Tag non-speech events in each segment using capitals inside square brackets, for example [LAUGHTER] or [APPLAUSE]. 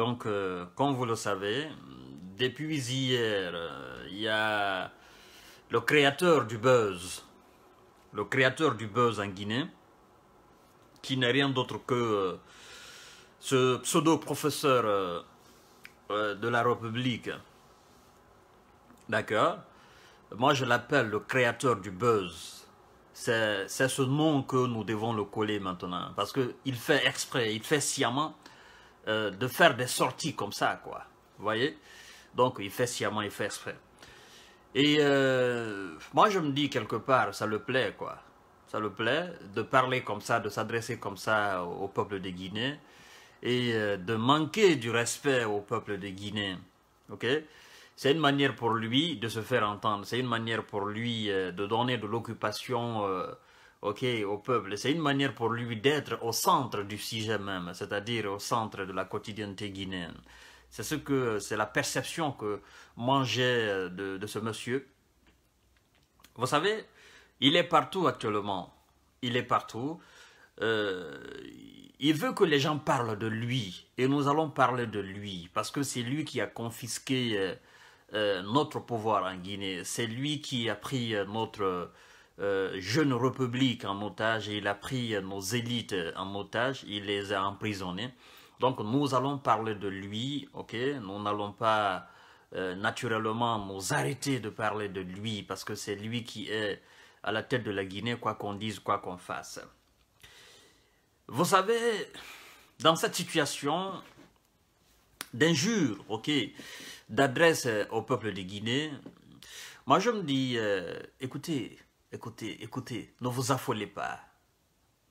Donc, euh, comme vous le savez, depuis hier, euh, il y a le créateur du buzz, le créateur du buzz en Guinée, qui n'est rien d'autre que euh, ce pseudo-professeur de la République. D'accord Moi, je l'appelle le créateur du buzz. C'est ce nom que nous devons le coller maintenant. Parce qu'il fait exprès, il fait sciemment euh, de faire des sorties comme ça, quoi. Vous voyez Donc, il fait sciemment, il fait Et euh, moi, je me dis quelque part, ça le plaît, quoi. Ça le plaît de parler comme ça, de s'adresser comme ça au, peuple de Guinée et euh, de manquer du respect au peuple de Guinée. Ok c'est une manière pour lui de se faire entendre, c'est une manière pour lui de donner de l'occupation au peuple. C'est une manière pour lui d'être au centre du sujet même, c'est-à-dire au centre de la quotidienneté guinéenne. C'est ce que, c'est la perception que mangeait de, ce monsieur. Vous savez, il est partout actuellement. Il est partout. Euh, il veut que les gens parlent de lui. Et nous allons parler de lui. Parce que c'est lui qui a confisqué euh, euh, notre pouvoir en Guinée. C'est lui qui a pris notre euh, jeune république en otage, il a pris nos élites en otage, il les a emprisonnés. Donc nous allons parler de lui, ok Nous n'allons pas euh, naturellement nous arrêter de parler de lui parce que c'est lui qui est à la tête de la Guinée, quoi qu'on dise, quoi qu'on fasse. Vous savez, dans cette situation d'injure, ok, d'adresse au peuple de Guinée, moi je me dis, euh, écoutez, Écoutez, écoutez, ne vous affolez pas.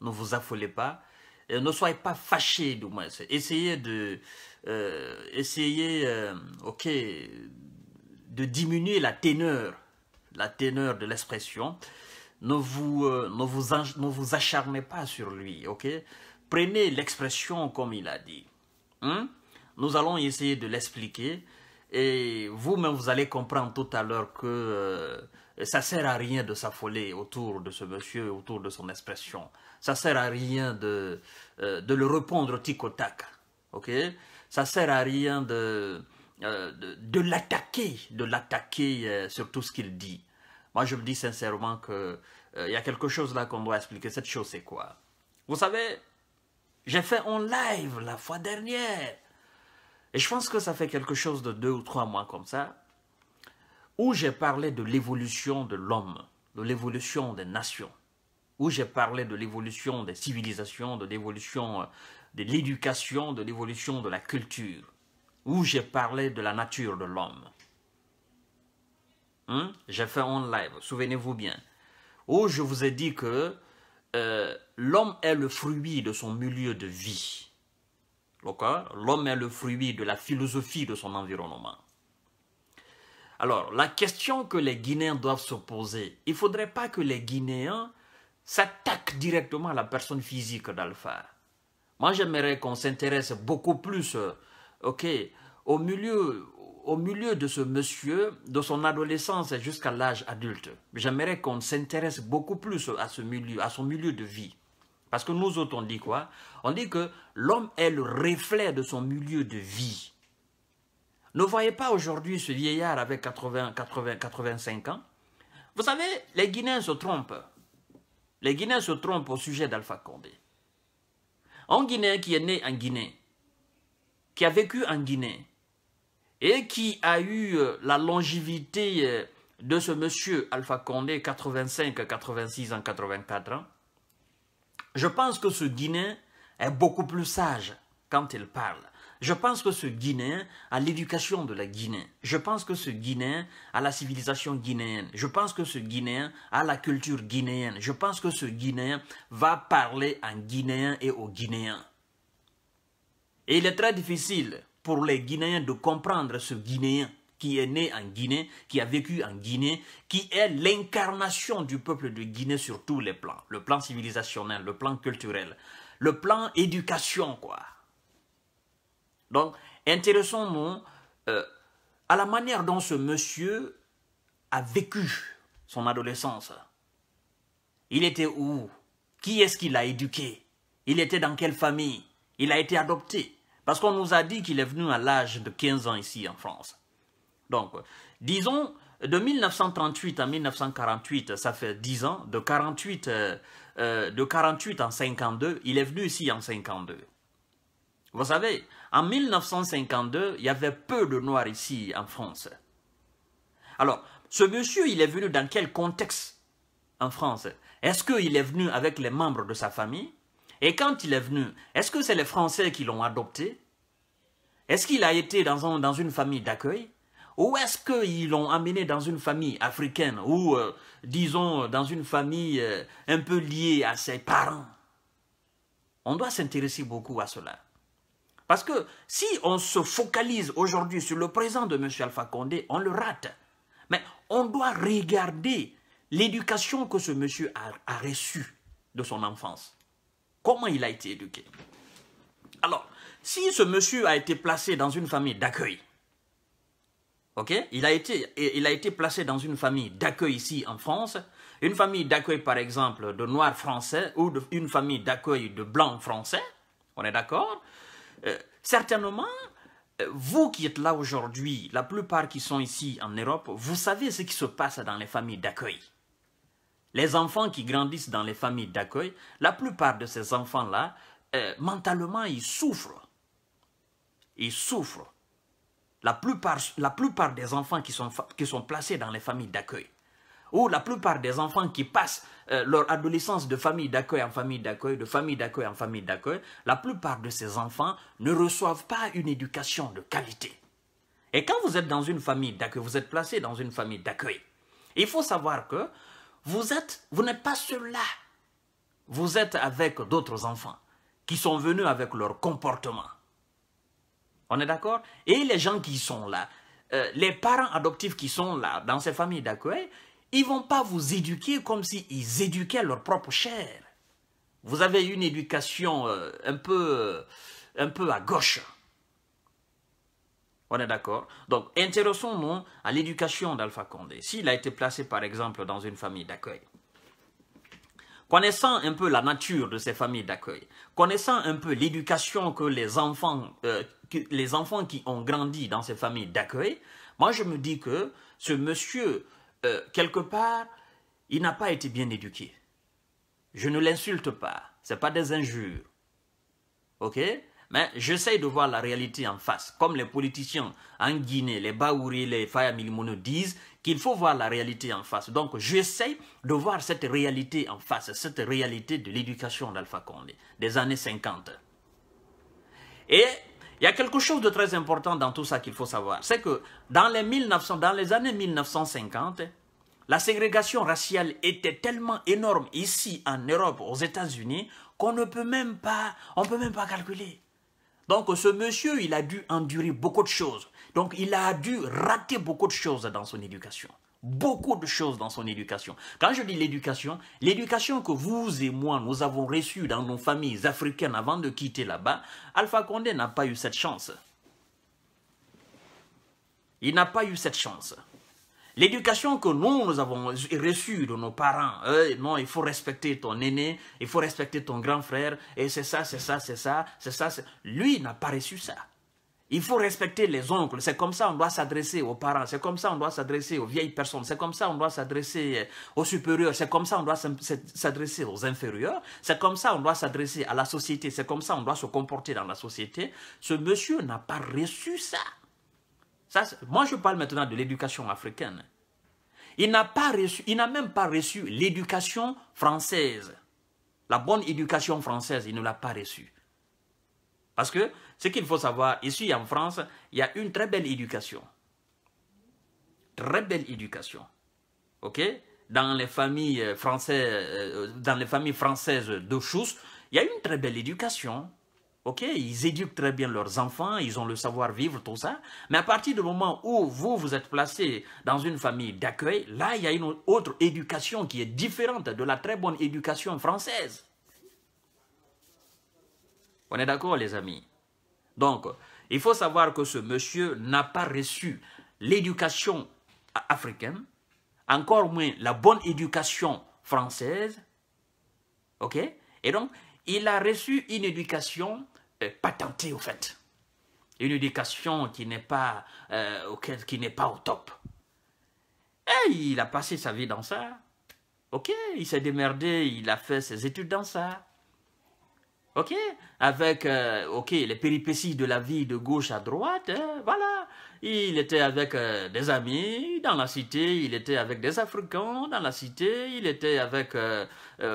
Ne vous affolez pas. ne soyez pas fâchés, du moins. Essayez de... Euh, essayez, euh, ok, de diminuer la teneur, la teneur de l'expression. Ne vous, euh, ne, vous, ne vous acharnez pas sur lui, ok Prenez l'expression comme il a dit. Hein? Nous allons essayer de l'expliquer. Et vous-même, vous allez comprendre tout à l'heure que ça sert à rien de s'affoler autour de ce monsieur, autour de son expression. Ça sert à rien de, euh, de le répondre tic au tac. Ok Ça sert à rien de, euh, de, l'attaquer, de l'attaquer euh, sur tout ce qu'il dit. Moi, je me dis sincèrement qu'il il y a quelque chose là qu'on doit expliquer. Cette chose, c'est quoi Vous savez, j'ai fait en live la fois dernière. Et je pense que ça fait quelque chose de deux ou trois mois comme ça où j'ai parlé de l'évolution de l'homme, de l'évolution des nations, où j'ai parlé de l'évolution des civilisations, de l'évolution euh, de l'éducation, de l'évolution de la culture, où j'ai parlé de la nature de l'homme. Hein? J'ai fait un live, souvenez-vous bien, où je vous ai dit que euh, l'homme est le fruit de son milieu de vie. L'homme est le fruit de la philosophie de son environnement. Alors, la question que les Guinéens doivent se poser, il ne faudrait pas que les Guinéens s'attaquent directement à la personne physique d'Alpha. Moi, j'aimerais qu'on s'intéresse beaucoup plus euh, au milieu, au milieu de ce monsieur, de son adolescence jusqu'à l'âge adulte. J'aimerais qu'on s'intéresse beaucoup plus à, ce milieu, à son milieu de vie. Parce que nous autres, on dit quoi On dit que l'homme est le reflet de son milieu de vie. Ne voyez pas aujourd'hui ce vieillard avec 80, 80, 85 ans. Vous savez, les Guinéens se trompent. Les Guinéens se trompent au sujet d'Alpha Condé. Un Guinéen qui est né en Guinée, qui a vécu en Guinée, et qui a eu euh, la longévité euh, de ce monsieur Alpha Condé, 85, 86 ans, 84 ans, je pense que ce Guinéen est beaucoup plus sage quand il parle. Je pense que ce Guinéen a l'éducation de la Guinée. Je pense que ce Guinéen a la civilisation guinéenne. Je pense que ce Guinéen a la culture guinéenne. Je pense que ce Guinéen va parler en guinéen et aux Guinéens. Et il est très difficile pour les Guinéens de comprendre ce Guinéen qui est né en Guinée, qui a vécu en Guinée, qui est l'incarnation du peuple de Guinée sur tous les plans. Le plan civilisationnel, le plan culturel, le plan éducation, quoi. Donc, intéressons-nous euh, à la manière dont ce monsieur a vécu son adolescence. Il était où Qui est-ce qu'il a éduqué Il était dans quelle famille Il a été adopté Parce qu'on nous a dit qu'il est venu à l'âge de 15 ans ici en France. Donc, disons, de 1938 à 1948, ça fait 10 ans, de 48, euh, euh, de 48 en 52, il est venu ici en 52. Vous savez, en 1952, il y avait peu de Noirs ici en France. Alors, ce monsieur, il est venu dans quel contexte en France Est-ce qu'il est venu avec les membres de sa famille Et quand il est venu, est-ce que c'est les Français qui l'ont adopté Est-ce qu'il a été dans, une famille d'accueil Ou est-ce qu'ils l'ont amené dans une famille africaine ou, euh, disons, dans une famille euh, un peu liée à ses parents On doit s'intéresser beaucoup à cela. Parce que si on se focalise aujourd'hui sur le présent de M. Alpha Condé, on le rate. Mais on doit regarder l'éducation que ce monsieur a, reçue de son enfance. Comment il a été éduqué Alors, si ce monsieur a été placé dans une famille d'accueil, ok, il a, été, il a été placé dans une famille d'accueil ici en France, une famille d'accueil par exemple de noirs français ou une famille d'accueil de blancs français, on est d'accord euh, certainement, euh, vous qui êtes là aujourd'hui, la plupart qui sont ici en Europe, vous savez ce qui se passe dans les familles d'accueil. Les enfants qui grandissent dans les familles d'accueil, la plupart de ces enfants-là, euh, mentalement, ils souffrent. Ils souffrent. La plupart, la plupart des enfants qui sont, qui sont placés dans les familles d'accueil où la plupart des enfants qui passent euh, leur adolescence de famille d'accueil en famille d'accueil, de famille d'accueil en famille d'accueil, la plupart de ces enfants ne reçoivent pas une éducation de qualité. Et quand vous êtes dans une famille d'accueil, vous êtes placé dans une famille d'accueil, il faut savoir que vous n'êtes pas seul là. Vous êtes avec d'autres enfants qui sont venus avec leur comportement. On est d'accord Et les gens qui sont là, euh, les parents adoptifs qui sont là, dans ces familles d'accueil, ils vont pas vous éduquer comme s'ils éduquaient leur propre chair. Vous avez une éducation euh, un, peu, euh, un peu à gauche. On est d'accord Donc, intéressons-nous à l'éducation d'Alpha Condé. S'il a été placé, par exemple, dans une famille d'accueil, connaissant un peu la nature de ces familles d'accueil, connaissant un peu l'éducation que les enfants, euh, que les enfants qui ont grandi dans ces familles d'accueil, moi je me dis que ce monsieur euh, quelque part, il n'a pas été bien éduqué. Je ne l'insulte pas. Ce pas des injures. OK Mais j'essaie de voir la réalité en face. Comme les politiciens en Guinée, les Baouris, les Faya disent qu'il faut voir la réalité en face. Donc j'essaie de voir cette réalité en face, cette réalité de l'éducation d'Alpha Condé des années 50. Et il y a quelque chose de très important dans tout ça qu'il faut savoir. C'est que dans les, dans les années 1950, la ségrégation raciale était tellement énorme ici en Europe, aux États-Unis, qu'on ne peut même pas, on peut même pas calculer. Donc ce monsieur, il a dû endurer beaucoup de choses. Donc il a dû rater beaucoup de choses dans son éducation beaucoup de choses dans son éducation. Quand je dis l'éducation, l'éducation que vous et moi, nous avons reçue dans nos familles africaines avant de quitter là-bas, Alpha Condé n'a pas eu cette chance. Il n'a pas eu cette chance. L'éducation que nous, nous avons reçue de nos parents, non, il faut respecter ton aîné, il faut respecter ton grand frère, et c'est ça, c'est ça, c'est ça, c'est ça. Lui n'a pas reçu ça. Il faut respecter les oncles. C'est comme ça on doit s'adresser aux parents. C'est comme ça on doit s'adresser aux vieilles personnes. C'est comme ça on doit s'adresser euh, aux supérieurs. C'est comme ça on doit s'adresser aux inférieurs. C'est comme ça on doit s'adresser à la société. C'est comme ça on doit se comporter dans la société. Ce monsieur n'a pas reçu ça. ça moi, je parle maintenant de l'éducation africaine. Il n'a pas reçu, il n'a même pas reçu l'éducation française. La bonne éducation française, il ne l'a pas reçue. Parce que ce qu'il faut savoir, ici en France, il y a une très belle éducation. Très belle éducation. OK Dans les familles euh, françaises, euh, dans les familles françaises de Chousse, il y a une très belle éducation. OK Ils éduquent très bien leurs enfants, ils ont le savoir-vivre, tout ça. Mais à partir du moment où vous, vous êtes placé dans une famille d'accueil, là, il y a une autre éducation qui est différente de la très bonne éducation française. On est d'accord, les amis Donc, il faut savoir que ce monsieur n'a pas reçu l'éducation africaine, encore moins la bonne éducation française. OK Et donc, il a reçu une éducation euh, patentée, au fait. Une éducation qui n'est pas, euh, qui n'est pas au top. Et il a passé sa vie dans ça. OK Il s'est démerdé, il a fait ses études dans ça ok Avec, euh, ok, les péripéties de la vie de gauche à droite, hein, voilà. Il était avec euh, des amis dans la cité, il était avec des Africains dans la cité, il était avec, euh,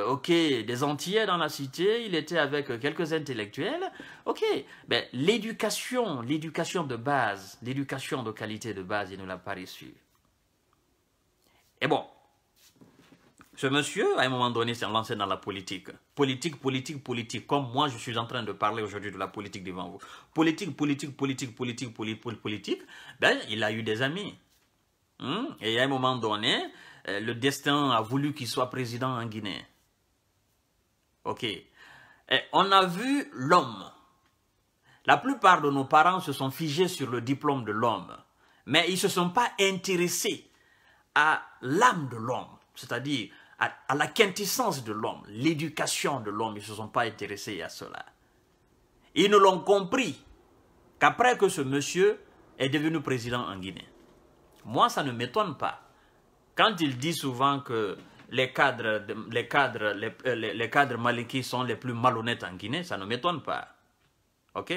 ok, des entiers dans la cité, il était avec quelques intellectuels, ok. mais l'éducation, l'éducation de base, l'éducation de qualité de base, il ne l'a pas reçue. Et bon, ce monsieur, à un moment donné, s'est lancé dans la politique. Politique, politique, politique. Comme moi, je suis en train de parler aujourd'hui de la politique devant vous. Politique, politique, politique, politique, politique, politique. Ben, il a eu des amis. Hmm? Et à un moment donné, euh, le destin a voulu qu'il soit président en Guinée. Ok. on a vu l'homme. La plupart de nos parents se sont figés sur le diplôme de l'homme. Mais ils ne se sont pas intéressés à l'âme de l'homme. C'est-à-dire à, la quintessence de l'homme, l'éducation de l'homme, ils ne se sont pas intéressés à cela. Ils ne l'ont compris qu'après que ce monsieur est devenu président en Guinée. Moi, ça ne m'étonne pas. Quand il dit souvent que les cadres, les cadres, les, euh, cadres sont les plus malhonnêtes en Guinée, ça ne m'étonne pas. OK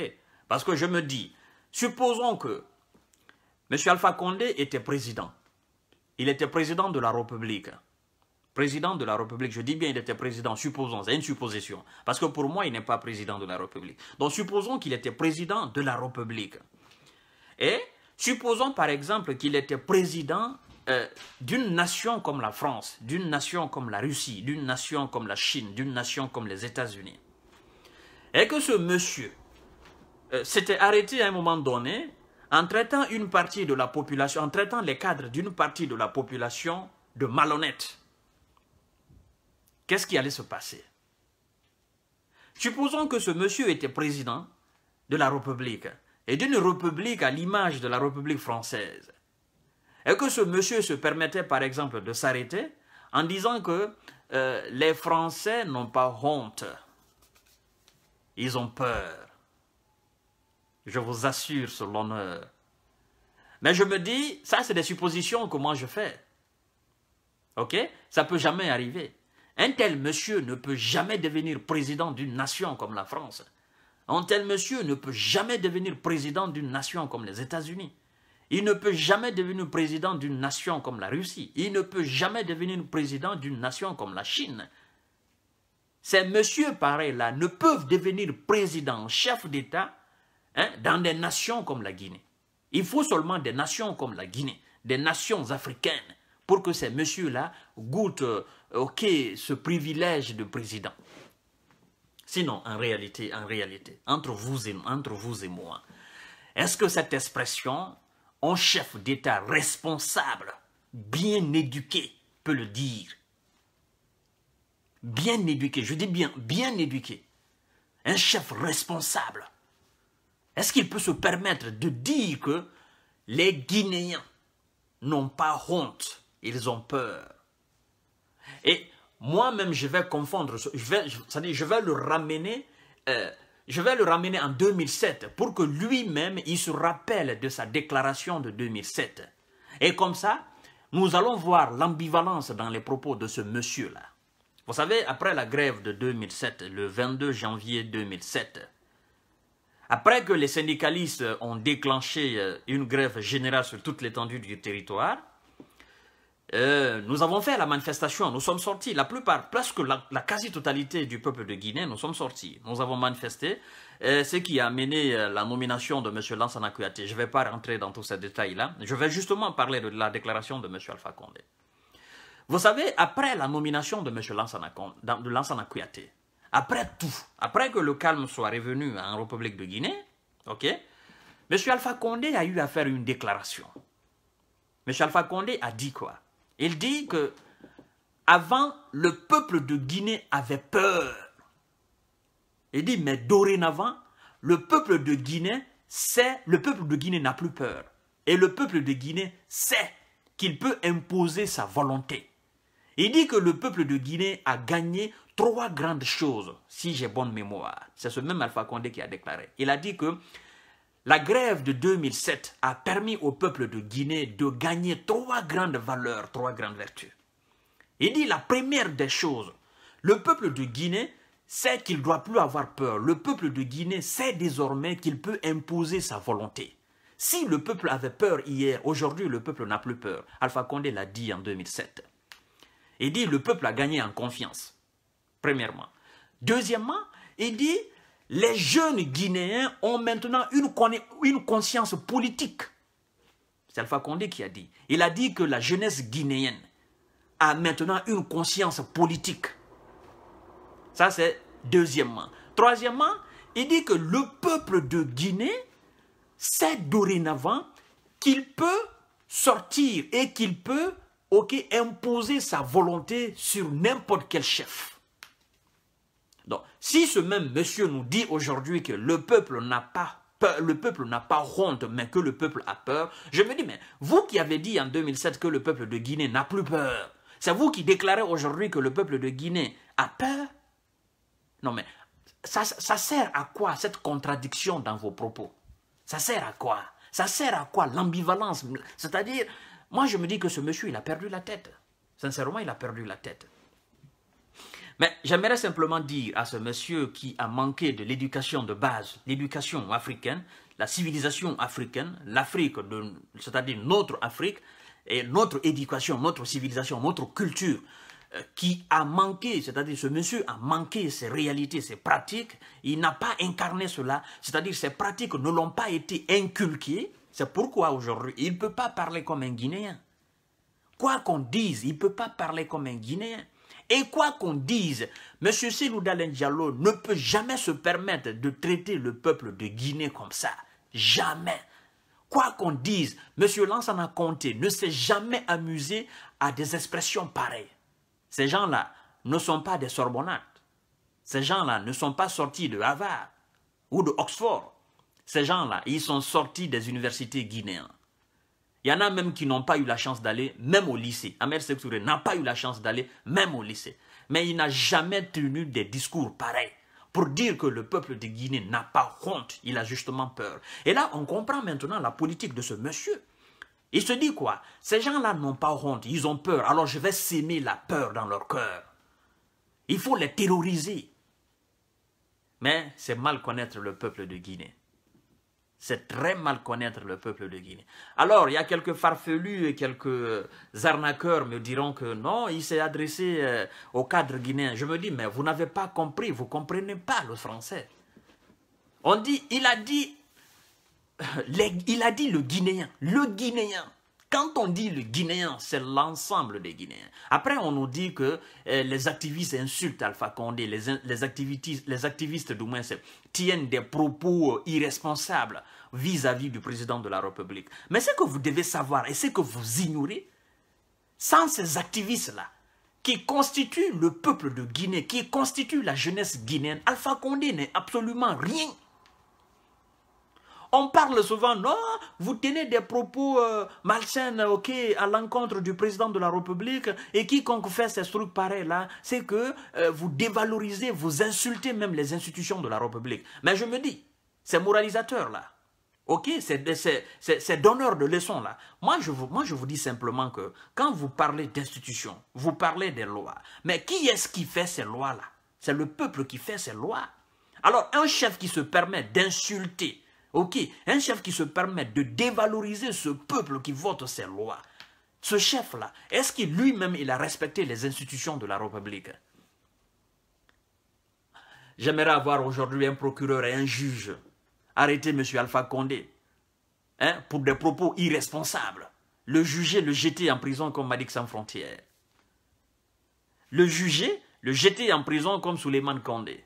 Parce que je me dis, supposons que M. Alpha Condé était président. Il était président de la République président de la République, je dis bien il était président, supposons, c'est une supposition, parce que pour moi, il n'est pas président de la République. Donc supposons qu'il était président de la République. Et supposons par exemple qu'il était président euh, d'une nation comme la France, d'une nation comme la Russie, d'une nation comme la Chine, d'une nation comme les États-Unis. Et que ce monsieur euh, s'était arrêté à un moment donné en traitant une partie de la population, en traitant les cadres d'une partie de la population de malhonnêtes. Qu'est-ce qui allait se passer Supposons que ce monsieur était président de la République, et d'une République à l'image de la République française, et que ce monsieur se permettait par exemple de s'arrêter en disant que euh, les Français n'ont pas honte, ils ont peur. Je vous assure sur l'honneur. Mais je me dis, ça c'est des suppositions que moi je fais. Ok Ça peut jamais arriver. Un tel monsieur ne peut jamais devenir président d'une nation comme la France. Un tel monsieur ne peut jamais devenir président d'une nation comme les États-Unis. Il ne peut jamais devenir président d'une nation comme la Russie. Il ne peut jamais devenir président d'une nation comme la Chine. Ces messieurs pareils-là ne peuvent devenir président, chef d'État hein, dans des nations comme la Guinée. Il faut seulement des nations comme la Guinée, des nations africaines, pour que ces messieurs-là goûtent euh, euh, ok, ce privilège de président. Sinon, en réalité, en réalité, entre vous et, entre vous et moi, est-ce que cette expression, un chef d'État responsable, bien éduqué, peut le dire Bien éduqué, je dis bien, bien éduqué. Un chef responsable. Est-ce qu'il peut se permettre de dire que les Guinéens n'ont pas honte, ils ont peur et moi-même, je vais confondre, je vais, je vais le ramener, euh, je vais le ramener en 2007 pour que lui-même, il se rappelle de sa déclaration de 2007. Et comme ça, nous allons voir l'ambivalence dans les propos de ce monsieur-là. Vous savez, après la grève de 2007, le 22 janvier 2007, après que les syndicalistes ont déclenché euh, une grève générale sur toute l'étendue du territoire, euh, nous avons fait la manifestation, nous sommes sortis, la plupart, presque la, quasi-totalité du peuple de Guinée, nous sommes sortis, nous avons manifesté, euh, ce qui a mené euh, la nomination de M. Lansana Kouyaté. Je ne vais pas rentrer dans tous ces détails-là, je vais justement parler de la déclaration de M. Alpha Condé. Vous savez, après la nomination de M. Lansana, de après tout, après que le calme soit revenu en République de Guinée, ok, M. Alpha Condé a eu à faire une déclaration. M. Alpha Condé a dit quoi il dit que avant, le peuple de Guinée avait peur. Il dit, mais dorénavant, le peuple de Guinée sait, le peuple de Guinée n'a plus peur. Et le peuple de Guinée sait qu'il peut imposer sa volonté. Il dit que le peuple de Guinée a gagné trois grandes choses, si j'ai bonne mémoire. C'est ce même Alpha Condé qui a déclaré. Il a dit que la grève de 2007 a permis au peuple de Guinée de gagner trois grandes valeurs, trois grandes vertus. Il dit la première des choses, le peuple de Guinée sait qu'il ne doit plus avoir peur. Le peuple de Guinée sait désormais qu'il peut imposer sa volonté. Si le peuple avait peur hier, aujourd'hui le peuple n'a plus peur. Alpha Condé l'a dit en 2007. Il dit le peuple a gagné en confiance, premièrement. Deuxièmement, il dit les jeunes Guinéens ont maintenant une, conscience politique. C'est Alpha Condé qui a dit. Il a dit que la jeunesse guinéenne a maintenant une conscience politique. Ça, c'est deuxièmement. Troisièmement, il dit que le peuple de Guinée sait dorénavant qu'il peut sortir et qu'il peut imposer sa volonté sur n'importe quel chef. Donc, si ce même monsieur nous dit aujourd'hui que le peuple n'a pas peur, le peuple n'a pas honte, mais que le peuple a peur, je me dis, mais vous qui avez dit en 2007 que le peuple de Guinée n'a plus peur, c'est vous qui déclarez aujourd'hui que le peuple de Guinée a peur Non, mais ça, ça sert à quoi cette contradiction dans vos propos Ça sert à quoi Ça sert à quoi l'ambivalence C'est-à-dire, moi je me dis que ce monsieur, il a perdu la tête. Sincèrement, il a perdu la tête. Mais j'aimerais simplement dire à ce monsieur qui a manqué de l'éducation de base, l'éducation africaine, la civilisation africaine, l'Afrique, c'est-à-dire notre Afrique, et notre éducation, notre civilisation, notre culture, euh, qui a manqué, c'est-à-dire ce monsieur a manqué ses réalités, ses pratiques, il n'a pas incarné cela, c'est-à-dire ses pratiques ne l'ont pas été inculquées, c'est pourquoi aujourd'hui, il ne peut pas parler comme un Guinéen. Quoi qu'on dise, il ne peut pas parler comme un Guinéen. Et quoi qu'on dise, M. Siloudal Diallo ne peut jamais se permettre de traiter le peuple de Guinée comme ça. Jamais. Quoi qu'on dise, M. Lansana Conté ne s'est jamais amusé à des expressions pareilles. Ces gens-là ne sont pas des Sorbonnates. Ces gens-là ne sont pas sortis de Harvard ou de Oxford. Ces gens-là, ils sont sortis des universités guinéennes. Il y en a même qui n'ont pas eu la chance d'aller même au lycée. Amel Seksouré n'a pas eu la chance d'aller même au lycée. Mais il n'a jamais tenu des discours pareils pour dire que le peuple de Guinée n'a pas honte. Il a justement peur. Et là, on comprend maintenant la politique de ce monsieur. Il se dit quoi Ces gens-là n'ont pas honte, ils ont peur. Alors je vais s'aimer la peur dans leur cœur. Il faut les terroriser. Mais c'est mal connaître le peuple de Guinée. C'est très mal connaître le peuple de Guinée. Alors, il y a quelques farfelus et quelques arnaqueurs me diront que non, il s'est adressé euh, au cadre guinéen. Je me dis, mais vous n'avez pas compris, vous ne comprenez pas le français. On dit, il a dit, [LAUGHS] il a dit le Guinéen, le Guinéen. Quand on dit le Guinéen, c'est l'ensemble des Guinéens. Après, on nous dit que euh, les activistes insultent Alpha Condé, les, les, activistes, du moins tiennent des propos euh, irresponsables vis-à-vis -vis du président de la République. Mais ce que vous devez savoir et ce que vous ignorez, sans ces activistes-là, qui constituent le peuple de Guinée, qui constituent la jeunesse guinéenne, Alpha Condé n'est absolument rien. On parle souvent, non, vous tenez des propos euh, malsains ok, à l'encontre du président de la République et quiconque fait ces trucs pareils-là, c'est que euh, vous dévalorisez, vous insultez même les institutions de la République. Mais je me dis, ces moralisateurs-là, ok, c'est donneurs de leçons-là, moi, je moi je vous dis simplement que quand vous parlez d'institutions, vous parlez des lois, mais qui est-ce qui fait ces lois-là C'est le peuple qui fait ces lois. Alors un chef qui se permet d'insulter Ok, un chef qui se permet de dévaloriser ce peuple qui vote ses lois. Ce chef-là, est-ce qu'il lui-même, il a respecté les institutions de la République J'aimerais avoir aujourd'hui un procureur et un juge arrêter M. Alpha Condé hein, pour des propos irresponsables. Le juger, le jeter en prison comme Malik Sans Frontières. Le juger, le jeter en prison comme Souleymane Condé.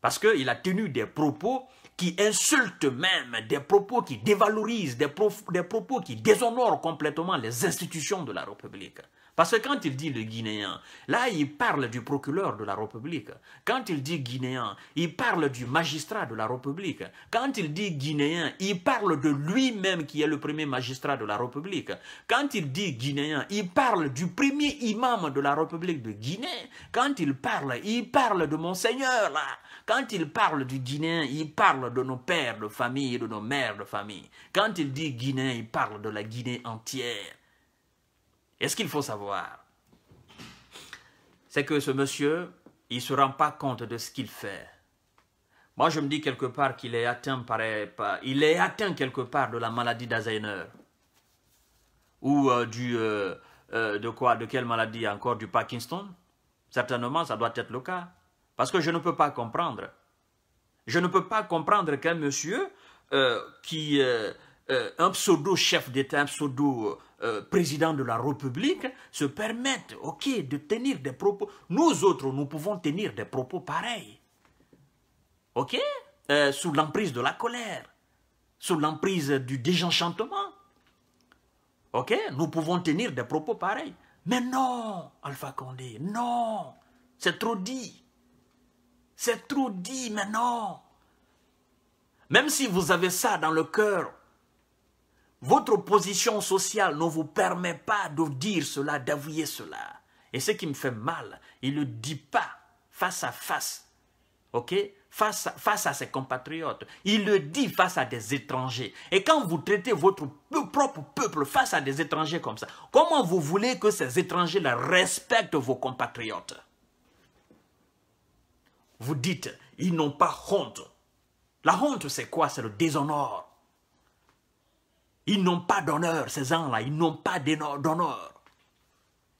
Parce qu'il a tenu des propos qui insultent même, des propos qui dévalorisent, des, des propos qui déshonorent complètement les institutions de la République. Parce que quand il dit le Guinéen, là, il parle du procureur de la République. Quand il dit Guinéen, il parle du magistrat de la République. Quand il dit Guinéen, il parle de lui-même qui est le premier magistrat de la République. Quand il dit Guinéen, il parle du premier imam de la République de Guinée. Quand il parle, il parle de Monseigneur, là. Quand il parle du Guinéen, il parle de nos pères de famille et de nos mères de famille. Quand il dit Guinéen, il parle de la Guinée entière. Et ce qu'il faut savoir, c'est que ce monsieur, il ne se rend pas compte de ce qu'il fait. Moi, je me dis quelque part qu'il est atteint par, il est atteint quelque part de la maladie d'Alzheimer ou euh, du euh, euh, de quoi, de quelle maladie encore, du Parkinson. Certainement, ça doit être le cas, parce que je ne peux pas comprendre. Je ne peux pas comprendre qu'un monsieur qui un pseudo chef d'État, un pseudo euh, président de la République se permettent, ok, de tenir des propos. Nous autres, nous pouvons tenir des propos pareils. Ok euh, Sous l'emprise de la colère, sous l'emprise du désenchantement. Ok Nous pouvons tenir des propos pareils. Mais non, Alpha Condé, non C'est trop dit. C'est trop dit, mais non Même si vous avez ça dans le cœur, votre position sociale ne vous permet pas de dire cela, d'avouer cela. Et ce qui me fait mal, il ne le dit pas face à face, ok face, à, face à ses compatriotes. Il le dit face à des étrangers. Et quand vous traitez votre propre peuple face à des étrangers comme ça, comment vous voulez que ces étrangers respectent vos compatriotes Vous dites, ils n'ont pas honte. La honte, c'est quoi C'est le déshonneur. Ils n'ont pas d'honneur, ces gens-là. Ils n'ont pas d'honneur.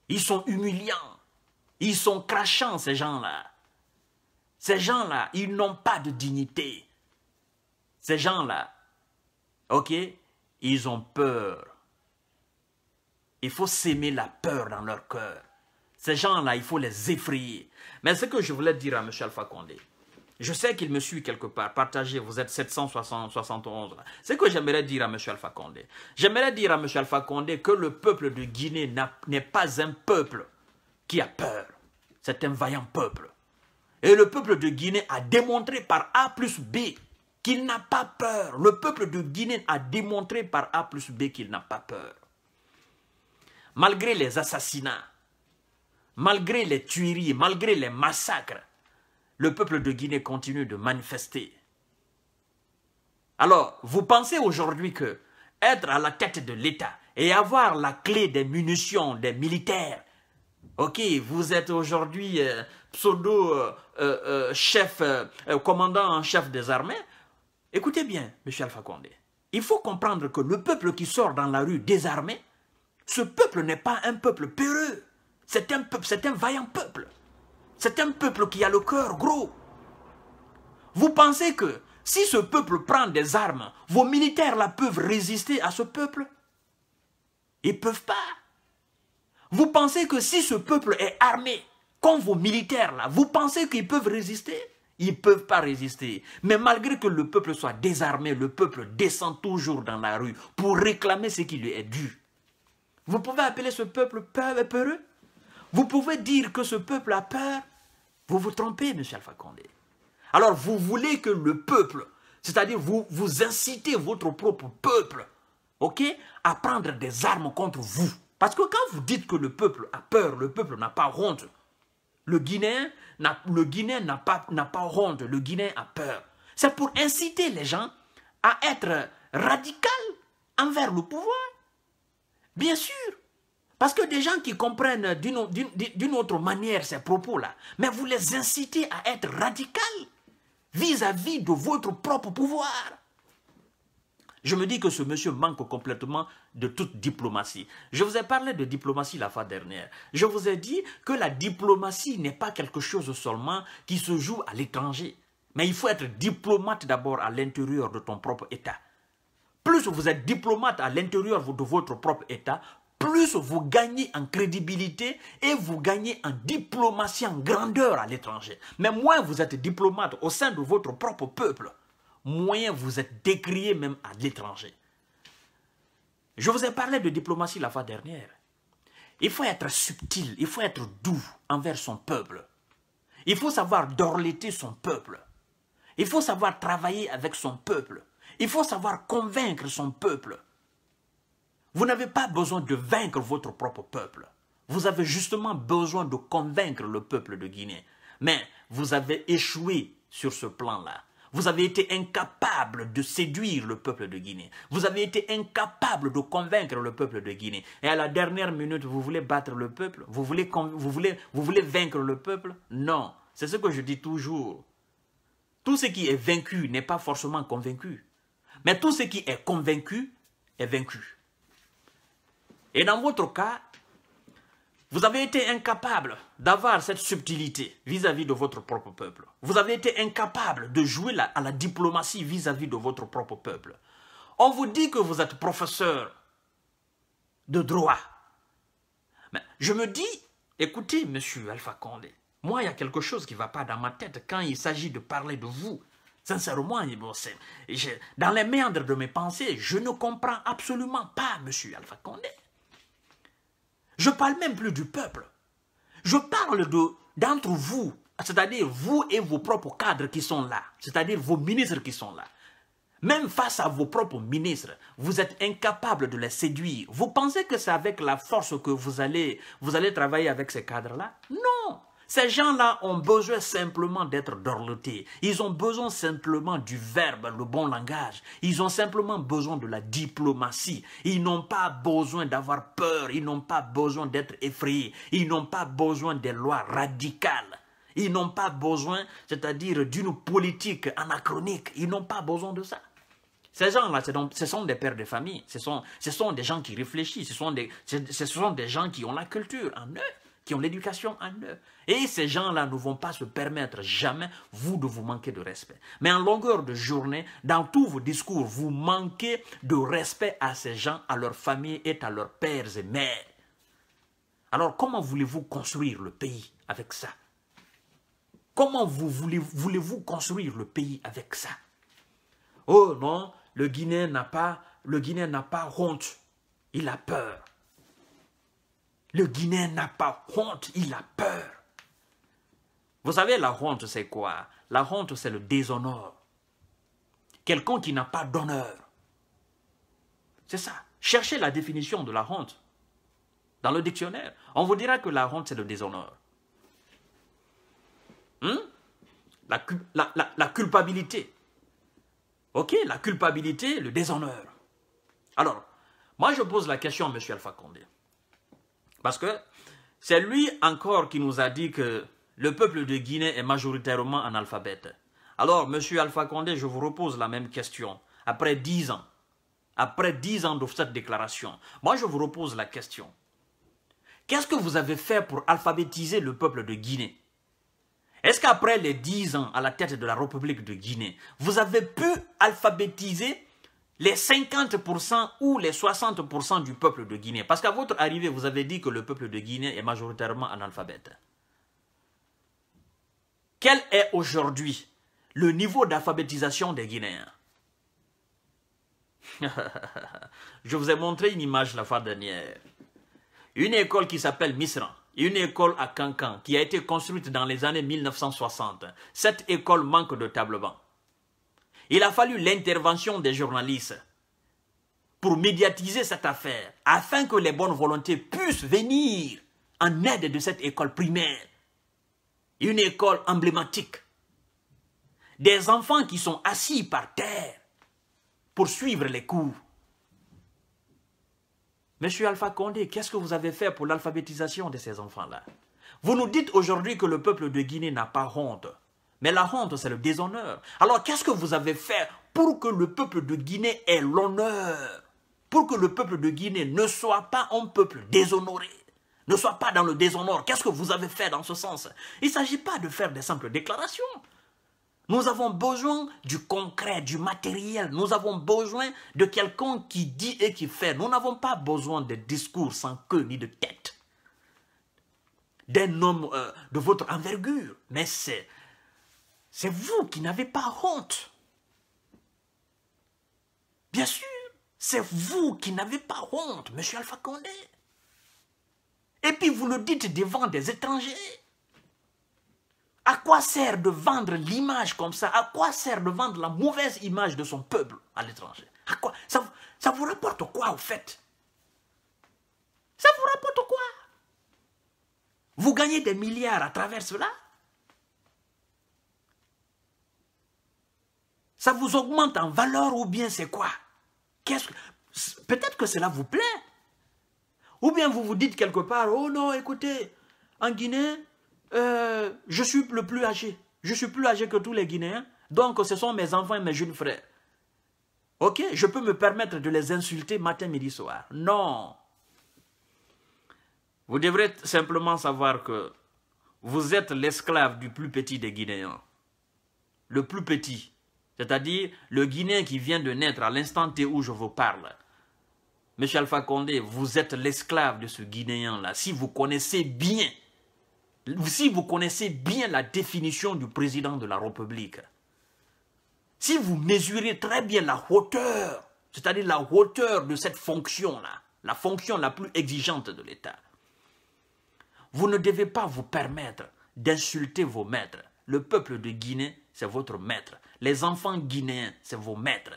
Ils sont humiliants. Ils sont crachants, ces gens-là. Ces gens-là, ils n'ont pas de dignité. Ces gens-là, ok, ils ont peur. Il faut s'aimer la peur dans leur cœur. Ces gens-là, il faut les effrayer. Mais ce que je voulais dire à M. Alpha je sais qu'il me suit quelque part. Partagez, vous êtes 771. C'est ce que j'aimerais dire à M. Alpha Condé. J'aimerais dire à M. Alpha Condé que le peuple de Guinée n'est pas un peuple qui a peur. C'est un vaillant peuple. Et le peuple de Guinée a démontré par A plus B qu'il n'a pas peur. Le peuple de Guinée a démontré par A plus B qu'il n'a pas peur. Malgré les assassinats, malgré les tueries, malgré les massacres, le peuple de Guinée continue de manifester. Alors, vous pensez aujourd'hui que être à la tête de l'État et avoir la clé des munitions des militaires, ok, vous êtes aujourd'hui euh, pseudo euh, euh, chef, commandant en chef des armées, écoutez bien, M. Alpha Condé, il faut comprendre que le peuple qui sort dans la rue désarmé, ce peuple n'est pas un peuple péreux, c'est un peuple, c'est un vaillant peuple. C'est un peuple qui a le cœur gros. Vous pensez que si ce peuple prend des armes, vos militaires là peuvent résister à ce peuple Ils ne peuvent pas. Vous pensez que si ce peuple est armé, comme vos militaires là, vous pensez qu'ils peuvent résister Ils ne peuvent pas résister. Mais malgré que le peuple soit désarmé, le peuple descend toujours dans la rue pour réclamer ce qui lui est dû. Vous pouvez appeler ce peuple peur et peureux Vous pouvez dire que ce peuple a peur vous vous trompez, monsieur Alpha Condé. Alors vous voulez que le peuple, c'est-à-dire vous, vous incitez votre propre peuple, ok, à prendre des armes contre vous. Parce que quand vous dites que le peuple a peur, le peuple n'a pas honte, le Guinéen n'a pas, pas honte, le Guinéen a peur. C'est pour inciter les gens à être radicaux envers le pouvoir. Bien sûr, parce que des gens qui comprennent d'une autre manière ces propos-là, mais vous les incitez à être radical vis-à-vis -vis de votre propre pouvoir. Je me dis que ce monsieur manque complètement de toute diplomatie. Je vous ai parlé de diplomatie la fois dernière. Je vous ai dit que la diplomatie n'est pas quelque chose seulement qui se joue à l'étranger. Mais il faut être diplomate d'abord à l'intérieur de ton propre État. Plus vous êtes diplomate à l'intérieur de votre propre État, plus vous gagnez en crédibilité et vous gagnez en diplomatie, en grandeur à l'étranger. Mais moins vous êtes diplomate au sein de votre propre peuple, moins vous êtes décrié même à l'étranger. Je vous ai parlé de diplomatie la fois dernière. Il faut être subtil, il faut être doux envers son peuple. Il faut savoir dorleter son peuple. Il faut savoir travailler avec son peuple. Il faut savoir convaincre son peuple. Vous n'avez pas besoin de vaincre votre propre peuple. Vous avez justement besoin de convaincre le peuple de Guinée. Mais vous avez échoué sur ce plan-là. Vous avez été incapable de séduire le peuple de Guinée. Vous avez été incapable de convaincre le peuple de Guinée. Et à la dernière minute, vous voulez battre le peuple Vous voulez, vous voulez, vous voulez vaincre le peuple Non. C'est ce que je dis toujours. Tout ce qui est vaincu n'est pas forcément convaincu. Mais tout ce qui est convaincu est vaincu. Et dans votre cas, vous avez été incapable d'avoir cette subtilité vis-à-vis de votre propre peuple. Vous avez été incapable de jouer à la diplomatie vis-à-vis de votre propre peuple. On vous dit que vous êtes professeur de droit. Mais je me dis, écoutez, monsieur Alpha Condé, moi, il y a quelque chose qui ne va pas dans ma tête quand il s'agit de parler de vous. Sincèrement, dans les méandres de mes pensées, je ne comprends absolument pas, monsieur Alpha Condé. Je ne parle même plus du peuple. Je parle d'entre vous, c'est-à-dire vous et vos propres cadres qui sont là, c'est-à-dire vos ministres qui sont là. Même face à vos propres ministres, vous êtes incapables de les séduire. Vous pensez que c'est avec la force que vous allez, vous allez travailler avec ces cadres-là Non ces gens-là ont besoin simplement d'être dorlotés. Ils ont besoin simplement du verbe, le bon langage. Ils ont simplement besoin de la diplomatie. Ils n'ont pas besoin d'avoir peur. Ils n'ont pas besoin d'être effrayés. Ils n'ont pas besoin des lois radicales. Ils n'ont pas besoin, c'est-à-dire d'une politique anachronique. Ils n'ont pas besoin de ça. Ces gens-là, ce sont des pères de famille. Ce sont, des gens qui réfléchissent. Ce sont des, ce sont des gens qui ont la culture en eux qui ont l'éducation en eux. Et ces gens-là ne vont pas se permettre jamais, vous, de vous manquer de respect. Mais en longueur de journée, dans tous vos discours, vous manquez de respect à ces gens, à leurs familles et à leurs pères et mères. Alors comment voulez-vous construire le pays avec ça Comment vous voulez-vous construire le pays avec ça Oh non, le Guinéen n'a pas, le Guinéen n'a pas honte. Il a peur. Le Guinéen n'a pas honte, il a peur. Vous savez, la honte, c'est quoi La honte, c'est le déshonneur. Quelqu'un qui n'a pas d'honneur. C'est ça. Cherchez la définition de la honte dans le dictionnaire. On vous dira que la honte, c'est le déshonneur. Hmm? La, la, culpabilité. Ok, la culpabilité, le déshonneur. Alors, moi je pose la question à M. Alpha Condé. Parce que c'est lui encore qui nous a dit que le peuple de Guinée est majoritairement analphabète. Alors, Monsieur Alpha Condé, je vous repose la même question. Après dix ans, après dix ans de cette déclaration, moi je vous repose la question. Qu'est-ce que vous avez fait pour alphabétiser le peuple de Guinée Est-ce qu'après les dix ans à la tête de la République de Guinée, vous avez pu alphabétiser les 50% ou les 60% du peuple de Guinée. Parce qu'à votre arrivée, vous avez dit que le peuple de Guinée est majoritairement analphabète. Quel est aujourd'hui le niveau d'alphabétisation des Guinéens [LAUGHS] Je vous ai montré une image la fois dernière. Une école qui s'appelle Misran, une école à Cancan, qui a été construite dans les années 1960. Cette école manque de table banc. Il a fallu l'intervention des journalistes pour médiatiser cette affaire, afin que les bonnes volontés puissent venir en aide de cette école primaire. Une école emblématique. Des enfants qui sont assis par terre pour suivre les cours. Monsieur Alpha Condé, qu'est-ce que vous avez fait pour l'alphabétisation de ces enfants-là Vous nous dites aujourd'hui que le peuple de Guinée n'a pas honte. Mais la honte, c'est le déshonneur. Alors, qu'est-ce que vous avez fait pour que le peuple de Guinée ait l'honneur Pour que le peuple de Guinée ne soit pas un peuple déshonoré ne soit pas dans le déshonneur. Qu'est-ce que vous avez fait dans ce sens Il ne s'agit pas de faire des simples déclarations. Nous avons besoin du concret, du matériel. Nous avons besoin de quelqu'un qui dit et qui fait. Nous n'avons pas besoin de discours sans queue ni de tête. D'un homme euh, de votre envergure. Mais c'est c'est vous qui n'avez pas honte. Bien sûr, c'est vous qui n'avez pas honte, monsieur Alpha Condé. Et puis vous le dites devant des étrangers. À quoi sert de vendre l'image comme ça À quoi sert de vendre la mauvaise image de son peuple à l'étranger À quoi ça vous rapporte quoi au fait Ça vous rapporte quoi Vous gagnez des milliards à travers cela Ça vous augmente en valeur ou bien c'est quoi quest -ce que... Peut-être que cela vous plaît. Ou bien vous vous dites quelque part, oh non, écoutez, en Guinée, euh, je suis le plus âgé. Je suis plus âgé que tous les Guinéens. Donc ce sont mes enfants et mes jeunes frères. Ok, je peux me permettre de les insulter matin, midi, soir. Non. Vous devrez simplement savoir que vous êtes l'esclave du plus petit des Guinéens. Le plus petit. C'est-à-dire le Guinéen qui vient de naître à l'instant où je vous parle. Monsieur Alpha Condé, vous êtes l'esclave de ce Guinéen-là. Si vous connaissez bien, si vous connaissez bien la définition du président de la République, si vous mesurez très bien la hauteur, c'est-à-dire la hauteur de cette fonction-là, la fonction la plus exigeante de l'État, vous ne devez pas vous permettre d'insulter vos maîtres. Le peuple de Guinée, c'est votre maître. Les enfants guinéens, c'est vos maîtres.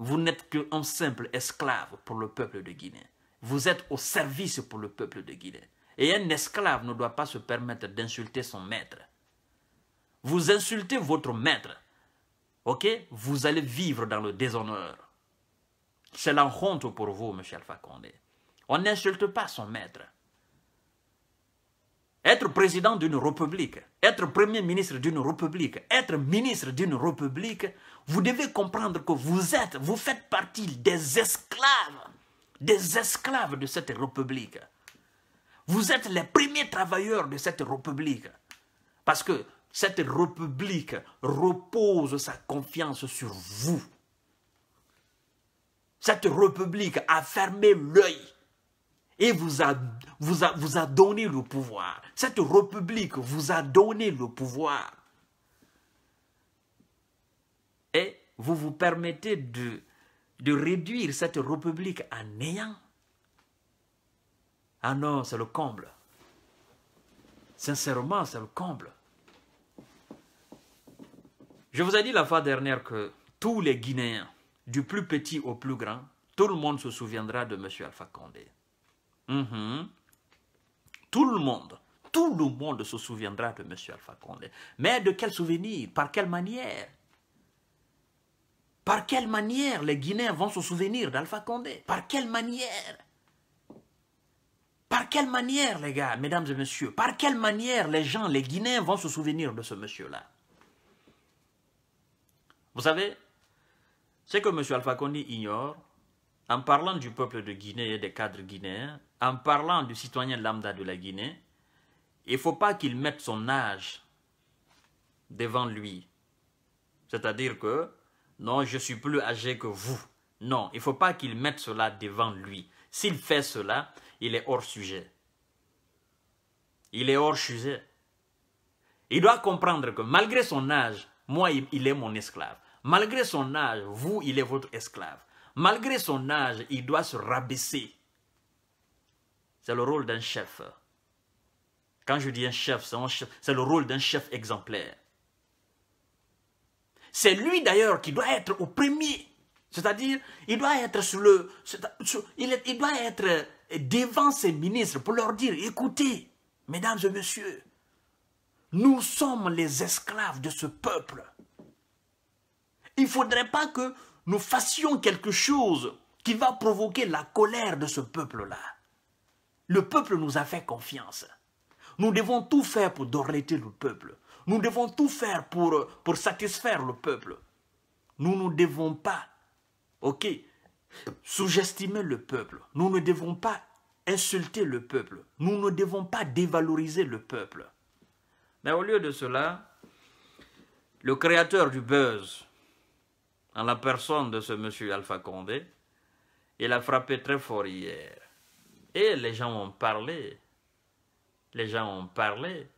Vous n'êtes qu'un simple esclave pour le peuple de Guinée. Vous êtes au service pour le peuple de Guinée. Et un esclave ne doit pas se permettre d'insulter son maître. Vous insultez votre maître, ok Vous allez vivre dans le déshonneur. C'est la honte pour vous, Alpha Fakonde. On n'insulte pas son maître. Être président d'une république, être premier ministre d'une république, être ministre d'une république, vous devez comprendre que vous êtes, vous faites partie des esclaves, des esclaves de cette république. Vous êtes les premiers travailleurs de cette république. Parce que cette république repose sa confiance sur vous. Cette république a fermé l'œil et vous a, vous, vous a donné le pouvoir. Cette république vous a donné le pouvoir. Et vous vous permettez de, de réduire cette république à néant. Ah non, c'est le comble. Sincèrement, c'est le comble. Je vous ai dit la fois dernière que tous les Guinéens, du plus petit au plus grand, tout le monde se souviendra de M. Alpha Condé. Mhm. Tout le monde, tout le monde se souviendra de M. Alpha Condé. Mais de quel souvenir Par quelle manière Par quelle manière les Guinéens vont se souvenir d'Alpha Condé Par quelle manière Par quelle manière, les gars, mesdames et messieurs Par quelle manière les gens, les Guinéens vont se souvenir de ce monsieur-là Vous savez, ce que M. Alpha Condé ignore, en parlant du peuple de Guinée et des cadres guinéens, en parlant du citoyen lambda de la Guinée, il ne faut pas qu'il mette son âge devant lui. C'est-à-dire que, non, je suis plus âgé que vous. Non, il ne faut pas qu'il mette cela devant lui. S'il fait cela, il est hors sujet. Il est hors sujet. Il doit comprendre que malgré son âge, moi, il est mon esclave. Malgré son âge, vous, il est votre esclave. Malgré son âge, il doit se rabaisser. C'est le rôle d'un chef. Quand je dis un chef, c'est le rôle d'un chef exemplaire. C'est lui d'ailleurs qui doit être au premier. C'est-à-dire, il doit être sur le. il doit être devant ses ministres pour leur dire écoutez, mesdames et messieurs, nous sommes les esclaves de ce peuple. Il ne faudrait pas que nous fassions quelque chose qui va provoquer la colère de ce peuple-là. Le peuple nous a fait confiance. Nous devons tout faire pour dorêter le peuple. Nous devons tout faire pour, pour satisfaire le peuple. Nous ne devons pas, ok, sous-estimer le peuple. Nous ne devons pas insulter le peuple. Nous ne devons pas dévaloriser le peuple. Mais au lieu de cela, le créateur du buzz, en la personne de ce monsieur Alpha Condé, il a frappé très fort hier. Et les gens ont parlé. Les gens ont parlé.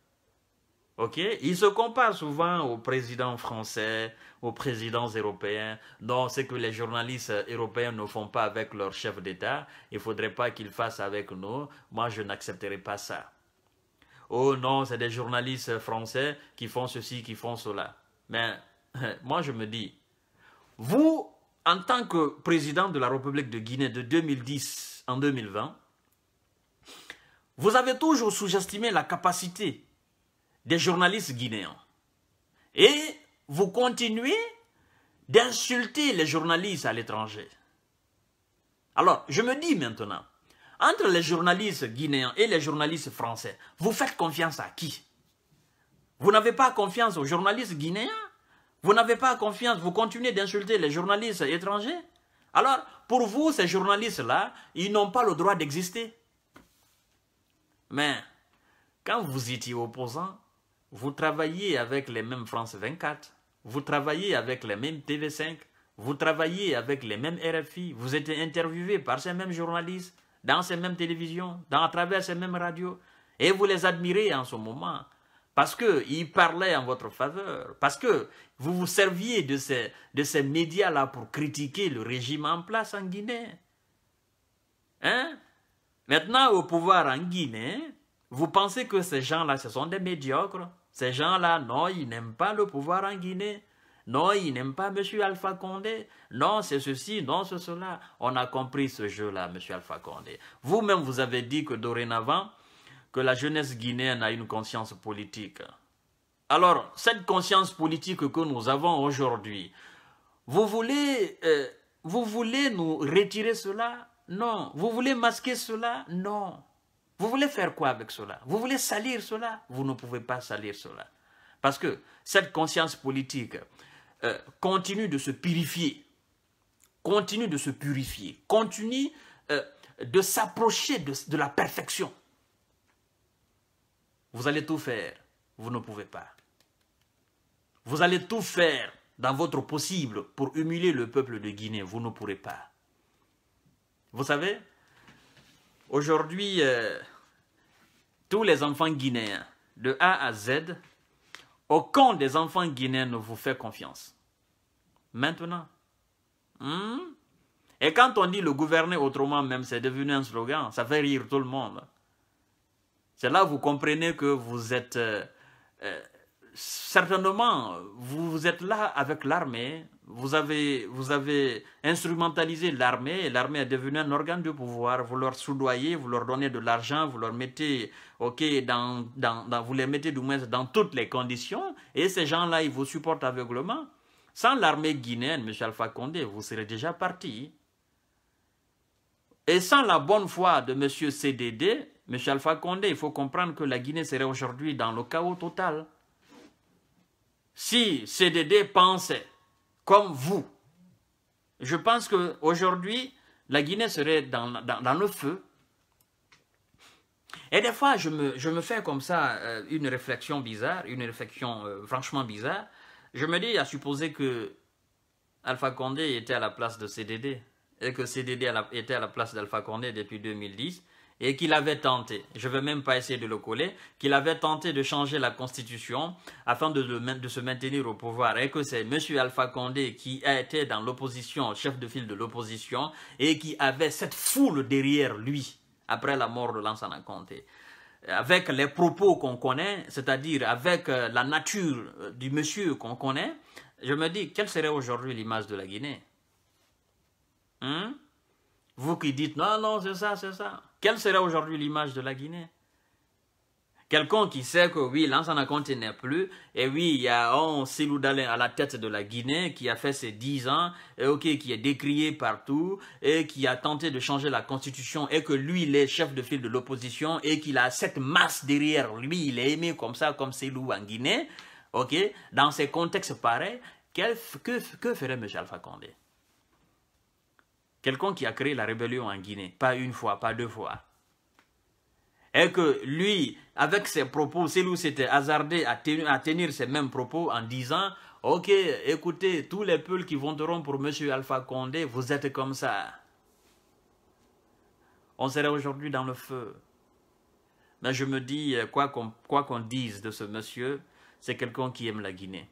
OK Ils se comparent souvent aux présidents français, aux présidents européens. Non, ce que les journalistes européens ne font pas avec leur chef d'État, il ne faudrait pas qu'ils fassent avec nous. Moi, je n'accepterai pas ça. Oh non, c'est des journalistes français qui font ceci, qui font cela. Mais [LAUGHS] moi, je me dis, vous, en tant que président de la République de Guinée de 2010 en 2020, vous avez toujours sous-estimé la capacité des journalistes guinéens. Et vous continuez d'insulter les journalistes à l'étranger. Alors, je me dis maintenant, entre les journalistes guinéens et les journalistes français, vous faites confiance à qui Vous n'avez pas confiance aux journalistes guinéens Vous n'avez pas confiance, vous continuez d'insulter les journalistes étrangers Alors, pour vous, ces journalistes-là, ils n'ont pas le droit d'exister. Mais quand vous étiez opposant, vous travaillez avec les mêmes France 24, vous travaillez avec les mêmes TV5, vous travaillez avec les mêmes RFI, vous étiez interviewé par ces mêmes journalistes, dans ces mêmes télévisions, dans, à travers ces mêmes radios, et vous les admirez en ce moment, parce qu'ils parlaient en votre faveur, parce que vous vous serviez de ces, de ces médias-là pour critiquer le régime en place en Guinée. Hein Maintenant, au pouvoir en Guinée, vous pensez que ces gens-là, ce sont des médiocres Ces gens-là, non, ils n'aiment pas le pouvoir en Guinée. Non, ils n'aiment pas M. Alpha Condé. Non, c'est ceci, non, c'est cela. On a compris ce jeu-là, M. Alpha Condé. Vous-même, vous avez dit que dorénavant, que la jeunesse guinéenne a une conscience politique. Alors, cette conscience politique que nous avons aujourd'hui, vous voulez, euh, vous voulez nous retirer cela non. Vous voulez masquer cela Non. Vous voulez faire quoi avec cela Vous voulez salir cela Vous ne pouvez pas salir cela. Parce que cette conscience politique euh, continue de se purifier, continue de se purifier, continue euh, de s'approcher de, de la perfection. Vous allez tout faire, vous ne pouvez pas. Vous allez tout faire dans votre possible pour humilier le peuple de Guinée, vous ne pourrez pas. Vous savez, aujourd'hui, euh, tous les enfants guinéens, de A à Z, aucun des enfants guinéens ne vous fait confiance. Maintenant. Hmm? Et quand on dit le gouverner autrement même, c'est devenu un slogan. Ça fait rire tout le monde. C'est là que vous comprenez que vous êtes... Euh, euh, certainement, vous êtes là avec l'armée, vous avez, vous avez instrumentalisé l'armée, l'armée est devenue un organe de pouvoir, vous leur soudoyez, vous leur donnez de l'argent, vous leur mettez, ok, dans, dans, vous les mettez du moins dans toutes les conditions, et ces gens-là, ils vous supportent aveuglement. Sans l'armée guinéenne, M. Alpha Condé, vous serez déjà parti. Et sans la bonne foi de M. CDD, M. Alpha Condé, il faut comprendre que la Guinée serait aujourd'hui dans le chaos total si CDD pensait comme vous, je pense qu'aujourd'hui, la Guinée serait dans, le feu. Et des fois, je me, fais comme ça euh, une réflexion bizarre, une réflexion euh, franchement bizarre. Je me dis, à supposer que Alpha Condé était à la place de CDD, et que CDD était à la place d'Alpha Condé depuis 2010, et qu'il avait tenté, je ne vais même pas essayer de le coller, qu'il avait tenté de changer la constitution afin de, se maintenir au pouvoir et que c'est M. Alpha Condé qui a été dans l'opposition, chef de file de l'opposition et qui avait cette foule derrière lui après la mort de Lansana Condé. Avec les propos qu'on connaît, c'est-à-dire avec euh, la nature euh, du monsieur qu'on connaît, je me dis, quelle serait aujourd'hui l'image de la Guinée hein? Vous qui dites non, non, c'est ça, c'est ça. Quelle serait aujourd'hui l'image de la Guinée Quelqu'un qui sait que oui, l'ancien compte n'est plus, et oui, il y a un Dalé à la tête de la Guinée qui a fait ses 10 ans, et ok, qui est décrié partout, et qui a tenté de changer la constitution, et que lui, il est chef de file de l'opposition, et qu'il a cette masse derrière lui, il est aimé comme ça, comme Silou en Guinée, ok, dans ces contextes pareils, quel que, que ferait M. Alpha Condé Quelqu'un qui a créé la rébellion en Guinée, pas une fois, pas deux fois. Et que lui, avec ses propos, c'est lui s'était hasardé à tenir, ses mêmes propos en disant « Ok, écoutez, tous les peuples qui voteront pour M. Alpha Condé, vous êtes comme ça. » On serait aujourd'hui dans le feu. Mais je me dis, quoi qu'on dise de ce monsieur, c'est quelqu'un qui aime la Guinée.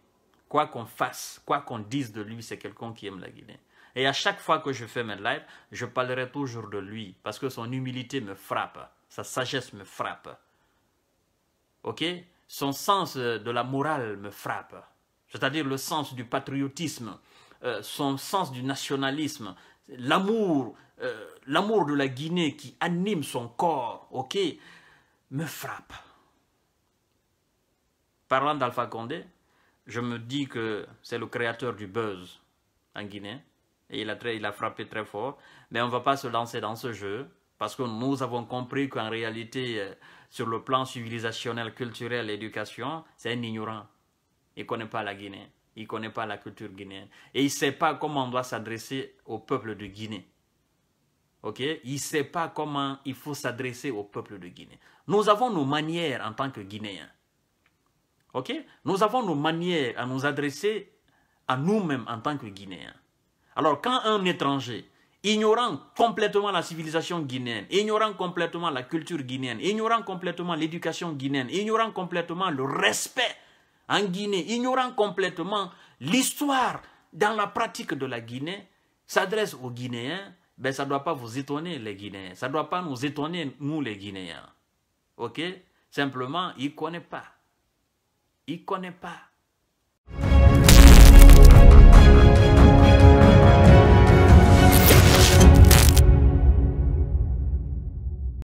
Quoi qu'on fasse, quoi qu'on dise de lui, c'est quelqu'un qui aime la Guinée. Et à chaque fois que je fais mes lives, je parlerai toujours de lui parce que son humilité me frappe, sa sagesse me frappe. OK Son sens euh, de la morale me frappe, c'est-à-dire le sens du patriotisme, euh, son sens du nationalisme, l'amour, euh, l'amour de la Guinée qui anime son corps, OK Me frappe. Parlant d'Alpha Condé, je me dis que c'est le créateur du buzz en Guinée et il a, frappé très fort. Mais on ne va pas se lancer dans ce jeu parce que nous avons compris qu'en réalité, euh, sur le plan civilisationnel, culturel, éducation, c'est un ignorant. Il ne connaît pas la Guinée, il ne connaît pas la culture guinéenne et il ne sait pas comment on doit s'adresser au peuple de Guinée. Ok, Il ne sait pas comment il faut s'adresser au peuple de Guinée. Nous avons nos manières en tant que Guinéens. Ok, Nous avons nos manières à nous adresser à nous-mêmes en tant que Guinéens. Alors quand un étranger, ignorant complètement la civilisation guinéenne, ignorant complètement la culture guinéenne, ignorant complètement l'éducation guinéenne, ignorant complètement le respect en Guinée, ignorant complètement l'histoire dans la pratique de la Guinée, s'adresse aux Guinéens, ben ça ne doit pas vous étonner les Guinéens, ça ne doit pas nous étonner nous les Guinéens. Ok Simplement, il ne connaît pas. Il ne connaît pas.